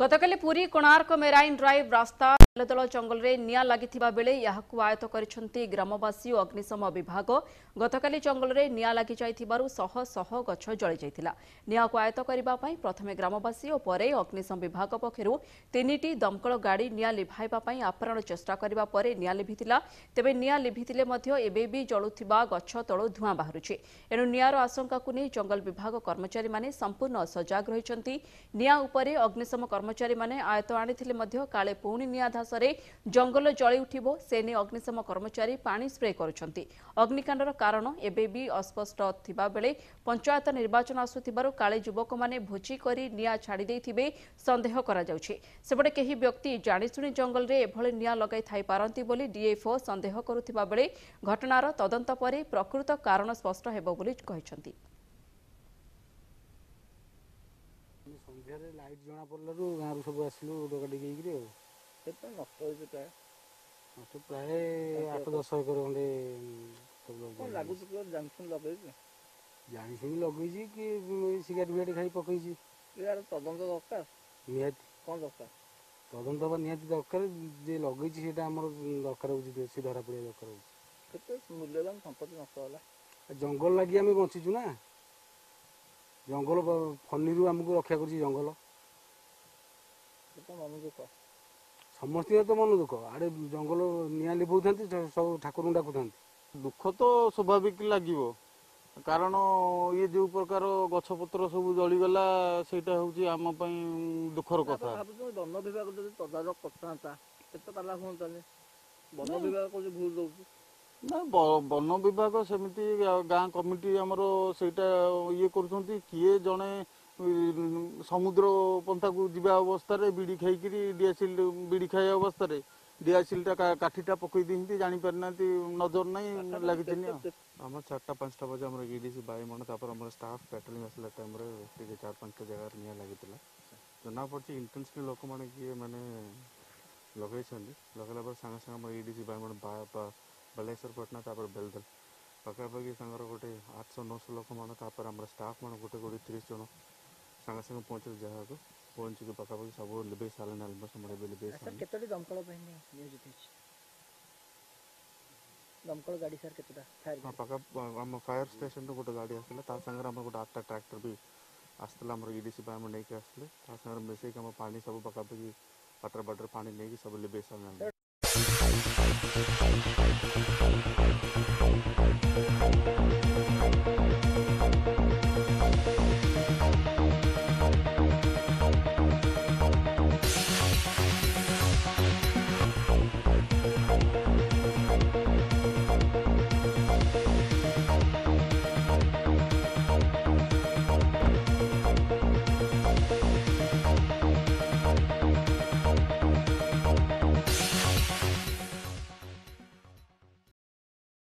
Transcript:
गतका पूरी कोणार्क को marine drive रास्ता ଦଳ ଜଙ୍ଗଲରେ ନିଆଁ ଲାଗିଥିବା ବେଳେ ଏହାକୁ ଆୟତ କରିଛନ୍ତି ଗ୍ରାମବାସୀ ଓ ଅଗ୍ନିଶମ ବିଭାଗ ଗତକାଲି ଜଙ୍ଗଲରେ ନିଆଁ ଲାଗିଯାଇଥିବାରୁ ଶହ ଶହ ଗଛ ଜଳିଯାଇଥିଲା ନିଆଁକୁ ଆୟତ କରିବା ପାଇଁ ପ୍ରଥମେ ଗ୍ରାମବାସୀ ଓ ପରେ ଅଗ୍ନିଶମ ବିଭାଗ ପକ୍ଷରୁ ତିନିଟି ଦମକଳ ଗାଡ଼ି ନିଆଁ ଲିଭାଇବା ପାଇଁ ଆପ୍ରାଣ ଚେଷ୍ଟା କରିବା ପରେ ନିଆଁ ଲିଭିଥିଲା ତେବେ ନିଆଁ ଲିଭିଥିଲେ ମଧ୍ୟ ଏବେ ବି ଜଳୁଥିବା ଗଛ ତଳୁ ଧୂଆଁ ବାହାରୁଛି ଏଣୁ ନିଆଁର ଆଶଙ୍କାକୁ ନେଇ ଜଙ୍ଗଲ ବିଭାଗ କର୍ମଚାରୀମାନେ ସମ୍ପୂର୍ଣ୍ଣ ସଜାଗ ରହିଛନ୍ତି ନିଆଁ ଉପରେ ଅଗ୍ନିଶମ କର୍ମଚାରୀମାନେ ଆୟତ ଆଣିଥିଲେ ମଧ୍ୟ କାଳେ ପୁଣି ନିଆଁ ଆଶ୍ୱାସରେ ଜଙ୍ଗଲ ଜଳି ଉଠିବ ସେ ନେଇ ଅଗ୍ନିଶମ କର୍ମଚାରୀ ପାଣି ସ୍ପ୍ରେ କରୁଛନ୍ତି ଅଗ୍ନିକାଣ୍ଡର କାରଣ ଏବେ ବି ଅସ୍ପଷ୍ଟ ଥିବାବେଳେ ପଞ୍ଚାୟତ ନିର୍ବାଚନ ଆସୁଥିବାରୁ କାଳେ ଯୁବକମାନେ ଭୋଜି କରି ନିଆଁ ଛାଡ଼ିଦେଇଥିବେ ସନ୍ଦେହ କରାଯାଉଛି ସେପଟେ କେହି ବ୍ୟକ୍ତି ଜାଣିଶୁଣି ଜଙ୍ଗଲରେ ଏଭଳି ନିଆଁ ଲଗାଇ ଥାଇପାରନ୍ତି ବୋଲି ଡିଏଫ୍ଓ ସନ୍ଦେହ କରୁଥିବା ବେଳେ ଘଟଣାର ତଦନ୍ତ ପରେ ପ୍ରକୃତ କାରଣ ସ୍ପଷ୍ଟ ହେବ ବୋଲି କହିଛନ୍ତି ସନ୍ଧ୍ୟାରେ ଲାଇଟ୍ ଜଣା ପଡ଼ିଲାରୁ ଗାଁରୁ ସବୁ ଆସିଲୁ ଡଗାଡ଼ି ହେଇକିରି ଆଉ ସେଟା ନଷ୍ଟ ହେଇଛି ପ୍ରାୟ ଜଙ୍ଗଲ ଲାଗି ଆମେ ବଞ୍ଚିଛୁ ନା ଜଙ୍ଗଲ ଫନିରୁ ଆମକୁ ରକ୍ଷା କରୁଛି ଜଙ୍ଗଲ ସମସ୍ତଙ୍କ ତ ମନ ଦୁଃଖ ଆଡ଼େ ଜଙ୍ଗଲ ନିଆଁ ଲିଭଉଥାନ୍ତି ସବୁ ଠାକୁରଙ୍କୁ ଡାକୁଥାନ୍ତି ଦୁଃଖ ତ ସ୍ୱାଭାବିକ ଲାଗିବ କାରଣ ଇଏ ଯେଉଁ ପ୍ରକାର ଗଛପତ୍ର ସବୁ ଜଳିଗଲା ସେଇଟା ହେଉଛି ଆମ ପାଇଁ ଦୁଃଖର କଥା ବନ ବିଭାଗ ଯଦି ତଦାରଖ କରିଥାନ୍ତା କେତେ ପାଲା ହୁଅନ୍ତାନି ବନ ବିଭାଗ କହୁଛି ଭୁଲ ଦଉଛି ନା ବନ ବିଭାଗ ସେମିତି ଗାଁ କମିଟି ଆମର ସେଇଟା ଇଏ କରୁଛନ୍ତି କିଏ ଜଣେ ସମୁଦ୍ର ପନ୍ଥାକୁ ଯିବା ଅବସ୍ଥାରେ ବିଡ଼ି ଖାଇକିରି ଡିଆସିଲ୍ ବିଡ଼ି ଖାଇବା ଅବସ୍ଥାରେ ଡିଆସିଲ୍ଟା କାଠିଟା ପକେଇ ଦେଇଛନ୍ତି ଜାଣିପାରିନାହାନ୍ତି ନଜର ନାହିଁ ଲାଗିଛନ୍ତି ଆମର ଚାରିଟା ପାଞ୍ଚଟା ବଜେ ଆମର ଇଡ଼ିସି ବାୟୁମଣ୍ଡଳ ତାପରେ ଆମର ଷ୍ଟାଫ୍ ପାଟ୍ରୋଲିଂ ଆସିଲା ଟାଇମ୍ରେ ଟିକେ ଚାରି ପାଞ୍ଚଟା ଜାଗାରେ ନିଆଁ ଲାଗିଥିଲା ଜଣାପଡ଼ୁଛି ଇଣ୍ଟେନ୍ସଲି ଲୋକମାନେ କିଏ ମାନେ ଲଗେଇଛନ୍ତି ଲଗେଇଲା ପରେ ସାଙ୍ଗେ ସାଙ୍ଗେ ଆମର ଇଡ଼ିସି ବାୟୁମଣ୍ଡଳ ବାଲେଶ୍ୱର ପଟନା ତାପରେ ବେଲଦଲ ପାଖାପାଖି ତାଙ୍କର ଗୋଟେ ଆଠଶହ ନଅଶହ ଲୋକମାନେ ତାପରେ ଆମର ଷ୍ଟାଫ୍ ମାନେ ଗୋଟେ ଗୋଟେ ତିରିଶ ଜଣ ସାଙ୍ଗେ ସାଙ୍ଗେ ପହଞ୍ଚିଲୁ ଜାଗାକୁ ପହଞ୍ଚିକି ପାଖାପାଖି ସବୁ ଲିଭେଇ ସାରିଲେଣି ଆଲମୋଷ୍ଟ ଆମର ଏବେ ଲିଭେଇ ସାରିଲେଣି କେତୋଟି ଦମକଳ ବାହିନୀ ନିୟୋଜିତ ହେଇଛି ଦମକଳ ଗାଡ଼ି ସାର୍ କେତେଟା ଫାୟାର ହଁ ପାଖା ଆମ ଫାୟାର ଷ୍ଟେସନରୁ ଗୋଟେ ଗାଡ଼ି ଆସିଥିଲା ତା ସାଙ୍ଗରେ ଆମର ଗୋଟେ ଆଠଟା ଟ୍ରାକ୍ଟର ବି ଆସିଥିଲା ଆମର ଇଡ଼ିସି ପାଇଁ ଆମେ ନେଇକି ଆସିଥିଲେ ତା ସାଙ୍ଗରେ ମିଶେଇକି ଆମ ପାଣି ସବୁ ପାଖାପାଖି ବାଟର ବାଟର ପାଣି ନେଇକି ସବୁ ଲିଭେଇ ସାରିଲେଣି